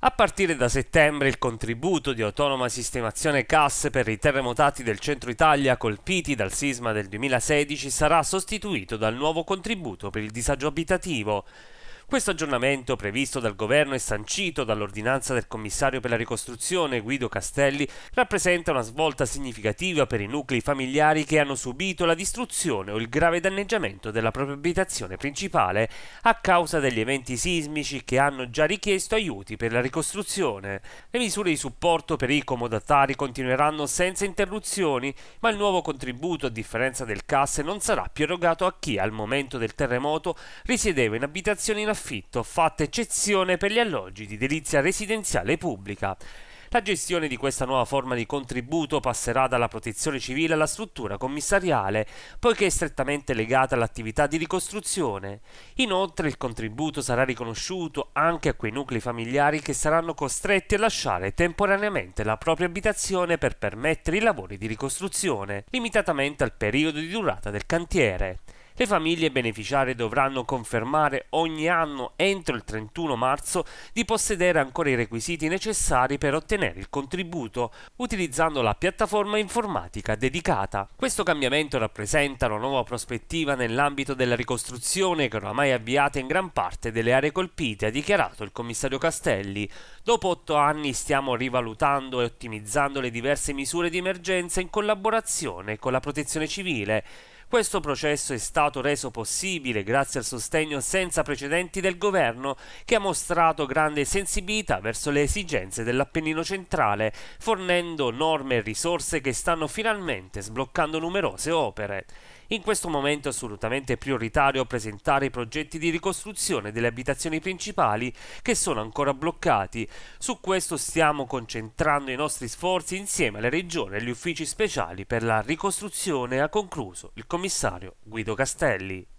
A partire da settembre il contributo di autonoma sistemazione CAS per i terremotati del centro Italia colpiti dal sisma del 2016 sarà sostituito dal nuovo contributo per il disagio abitativo. Questo aggiornamento previsto dal governo e sancito dall'ordinanza del commissario per la ricostruzione Guido Castelli rappresenta una svolta significativa per i nuclei familiari che hanno subito la distruzione o il grave danneggiamento della propria abitazione principale a causa degli eventi sismici che hanno già richiesto aiuti per la ricostruzione. Le misure di supporto per i comodatari continueranno senza interruzioni, ma il nuovo contributo a differenza del CAS non sarà più erogato a chi al momento del terremoto risiedeva in abitazioni in affitto affitto, fatta eccezione per gli alloggi di edilizia residenziale pubblica. La gestione di questa nuova forma di contributo passerà dalla protezione civile alla struttura commissariale, poiché è strettamente legata all'attività di ricostruzione. Inoltre il contributo sarà riconosciuto anche a quei nuclei familiari che saranno costretti a lasciare temporaneamente la propria abitazione per permettere i lavori di ricostruzione, limitatamente al periodo di durata del cantiere. Le famiglie beneficiarie dovranno confermare ogni anno entro il 31 marzo di possedere ancora i requisiti necessari per ottenere il contributo utilizzando la piattaforma informatica dedicata. Questo cambiamento rappresenta una nuova prospettiva nell'ambito della ricostruzione che oramai è avviata in gran parte delle aree colpite, ha dichiarato il commissario Castelli. Dopo otto anni stiamo rivalutando e ottimizzando le diverse misure di emergenza in collaborazione con la protezione civile. Questo processo è stato reso possibile grazie al sostegno senza precedenti del governo che ha mostrato grande sensibilità verso le esigenze dell'Appennino centrale, fornendo norme e risorse che stanno finalmente sbloccando numerose opere. In questo momento è assolutamente prioritario presentare i progetti di ricostruzione delle abitazioni principali che sono ancora bloccati. Su questo stiamo concentrando i nostri sforzi insieme alle regioni e agli uffici speciali per la ricostruzione, ha concluso il commissario Guido Castelli.